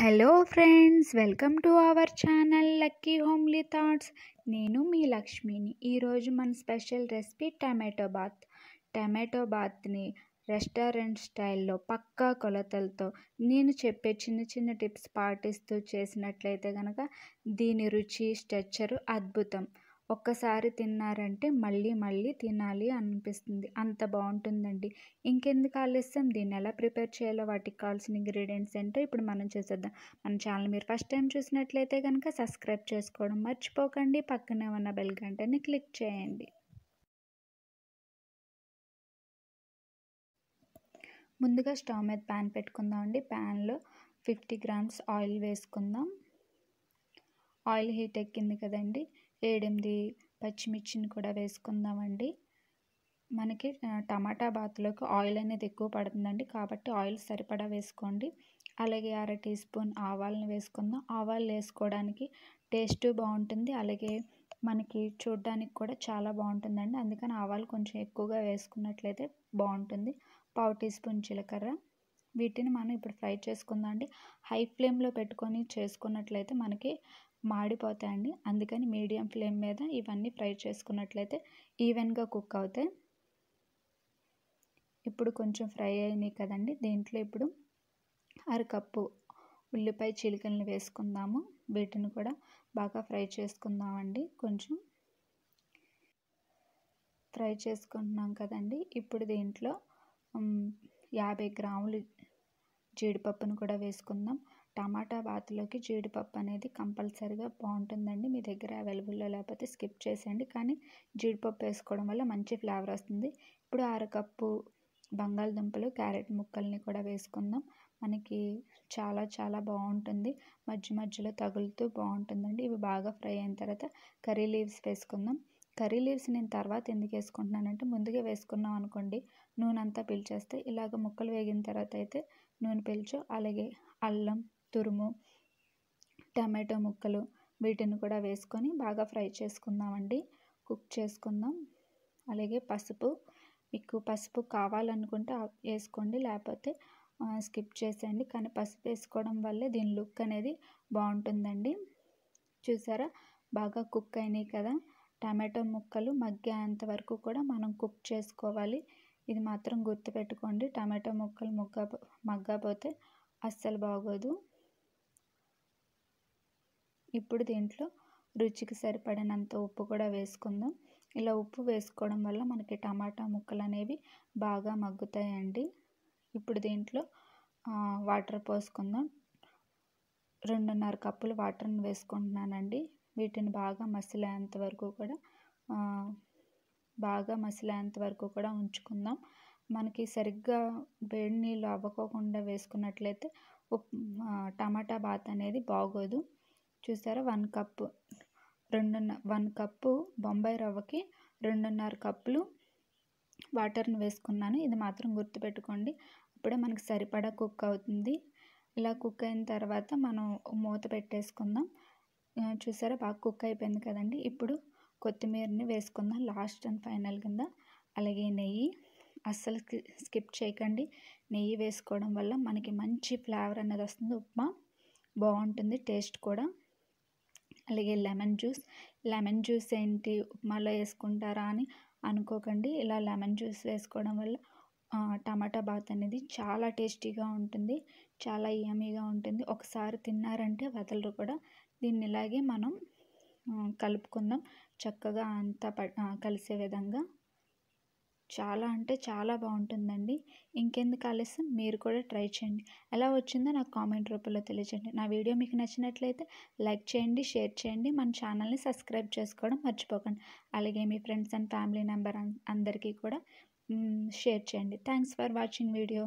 hello friends welcome to our channel lucky homely thoughts నేను మీ లక్ష్మిని ఈరోజు మన special recipe tomato bath tomato బాత్ని రెస్టారెంట్ స్టైల్లో పక్కా కొలతలతో నేను చెప్పే చిన్న చిన్న టిప్స్ పాటిస్తూ చేసినట్లయితే కనుక దీని రుచి స్ట్రక్చరు అద్భుతం ఒక్కసారి తిన్నారంటే మళ్ళీ మళ్ళీ తినాలి అనిపిస్తుంది అంత బాగుంటుందండి ఇంకెందుకు ఆలస్యం దీన్ని ఎలా ప్రిపేర్ చేయాలో వాటికి కావాల్సిన ఇంగ్రీడియంట్స్ ఏంటో ఇప్పుడు మనం చూసేద్దాం మన ఛానల్ మీరు ఫస్ట్ టైం చూసినట్లయితే కనుక సబ్స్క్రైబ్ చేసుకోవడం మర్చిపోకండి పక్కనే ఉన్న బెల్ గంటని క్లిక్ చేయండి ముందుగా స్టవ్ మీద ప్యాన్ పెట్టుకుందామండి ప్యాన్లో ఫిఫ్టీ గ్రామ్స్ ఆయిల్ వేసుకుందాం ఆయిల్ హీట్ ఎక్కింది కదండి ఏడెనిమిది పచ్చిమిర్చిని కూడా వేసుకుందామండి మనకి టమాటా బాత్లోకి ఆయిల్ అనేది ఎక్కువ పడుతుందండి కాబట్టి ఆయిల్ సరిపడా వేసుకోండి అలాగే అర టీ స్పూన్ ఆవాలను వేసుకుందాం ఆవాలు వేసుకోవడానికి టేస్ట్ బాగుంటుంది అలాగే మనకి చూడడానికి కూడా చాలా బాగుంటుందండి అందుకని ఆవాలు కొంచెం ఎక్కువగా వేసుకున్నట్లయితే బాగుంటుంది పావు టీ స్పూన్ జీలకర్ర వీటిని మనం ఇప్పుడు ఫ్రై చేసుకుందాం అండి హై ఫ్లేమ్లో పెట్టుకొని చేసుకున్నట్లయితే మనకి మాడిపోతాయండి అందుకని మీడియం ఫ్లేమ్ మీద ఇవన్నీ ఫ్రై చేసుకున్నట్లయితే ఈవెన్గా కుక్ అవుతాయి ఇప్పుడు కొంచెం ఫ్రై అయినాయి కదండి దీంట్లో ఇప్పుడు అరకప్పు ఉల్లిపాయ చిలికలను వేసుకుందాము వీటిని కూడా బాగా ఫ్రై చేసుకుందామండి కొంచెం ఫ్రై చేసుకుంటున్నాం కదండి ఇప్పుడు దీంట్లో యాభై గ్రాములు జీడిపప్పును కూడా వేసుకుందాం టమాటా బాతులోకి జీడిపప్పు అనేది కంపల్సరీగా బాగుంటుందండి మీ దగ్గర అవైలబుల్లో లేకపోతే స్కిప్ చేసేయండి కానీ జీడిపప్పు వేసుకోవడం వల్ల మంచి ఫ్లేవర్ వస్తుంది ఇప్పుడు అరకప్పు బంగాళదుంపలు క్యారెట్ ముక్కల్ని కూడా వేసుకుందాం మనకి చాలా చాలా బాగుంటుంది మధ్య మధ్యలో తగులుతూ బాగుంటుందండి ఇవి బాగా ఫ్రై అయిన తర్వాత కర్రీ లీవ్స్ వేసుకుందాం కర్రీ లీవ్స్ నేను తర్వాత ఎందుకు వేసుకుంటున్నానంటే ముందుగా వేసుకున్నాం అనుకోండి నూనె అంతా పిలిచేస్తే ఇలాగ ముక్కలు వేగిన తర్వాత అయితే నూనె పిల్చు అలాగే అల్లం తురుము టమాటో ముక్కలు వీటిని కూడా వేసుకొని బాగా ఫ్రై చేసుకుందామండి కుక్ చేసుకుందాం అలాగే పసుపు మీకు పసుపు కావాలనుకుంటే వేసుకోండి లేకపోతే స్కిప్ చేసేయండి కానీ పసుపు వేసుకోవడం వల్లే దీని లుక్ అనేది బాగుంటుందండి చూసారా బాగా కుక్ అయినాయి కదా టమాటో ముక్కలు మగ్గేంత వరకు కూడా మనం కుక్ చేసుకోవాలి ఇది మాత్రం గుర్తుపెట్టుకోండి టమాటో ముక్కలు ముగ్గ మగ్గపోతే అస్సలు బాగోదు ఇప్పుడు దీంట్లో రుచికి సరిపడినంత ఉప్పు కూడా వేసుకుందాం ఇలా ఉప్పు వేసుకోవడం వల్ల మనకి టమాటా ముక్కలు అనేవి బాగా మగ్గుతాయండి ఇప్పుడు దీంట్లో వాటర్ పోసుకుందాం రెండున్నర కప్పులు వాటర్ని వేసుకుంటున్నానండి వీటిని బాగా మసిలేంత వరకు కూడా బాగా మసిలేంత వరకు కూడా ఉంచుకుందాం మనకి సరిగ్గా వేడి నీళ్ళు అవ్వకోకుండా వేసుకున్నట్లయితే టమాటా బాత్ అనేది బాగోదు చూసారా వన్ కప్పు రెండున్న వన్ కప్పు బొంబాయి రవ్వకి రెండున్నర కప్పులు వాటర్ని వేసుకున్నాను ఇది మాత్రం గుర్తుపెట్టుకోండి అప్పుడే మనకి సరిపడా కుక్ అవుతుంది ఇలా కుక్ అయిన తర్వాత మనం మూత పెట్టేసుకుందాం చూసారా బాగా కుక్ అయిపోయింది కదండి ఇప్పుడు కొత్తిమీరని వేసుకుందాం లాస్ట్ అండ్ ఫైనల్ కింద అలాగే నెయ్యి అస్సలు స్కిప్ చేయకండి నెయ్యి వేసుకోవడం వల్ల మనకి మంచి ఫ్లేవర్ అనేది వస్తుంది ఉప్మా బాగుంటుంది టేస్ట్ కూడా అలాగే లెమన్ జ్యూస్ లెమన్ జ్యూస్ ఏంటి ఉప్మాలో వేసుకుంటారా అని అనుకోకండి ఇలా లెమన్ జ్యూస్ వేసుకోవడం వల్ల టమాటా బాత్ అనేది చాలా టేస్టీగా ఉంటుంది చాలా యమీగా ఉంటుంది ఒకసారి తిన్నారంటే వదలరు కూడా దీన్ని ఇలాగే మనం కలుపుకుందాం చక్కగా అంతా కలిసే విధంగా చాలా అంటే చాలా బాగుంటుందండి ఇంకెందుకు ఆలస్యం మీరు కూడా ట్రై చేయండి ఎలా వచ్చిందో నాకు కామెంట్ రూపంలో తెలియజేయండి నా వీడియో మీకు నచ్చినట్లయితే లైక్ చేయండి షేర్ చేయండి మన ఛానల్ని సబ్స్క్రైబ్ చేసుకోవడం మర్చిపోకండి అలాగే మీ ఫ్రెండ్స్ అండ్ ఫ్యామిలీ మెంబర్ అందరికీ కూడా షేర్ చేయండి థ్యాంక్స్ ఫర్ వాచింగ్ వీడియో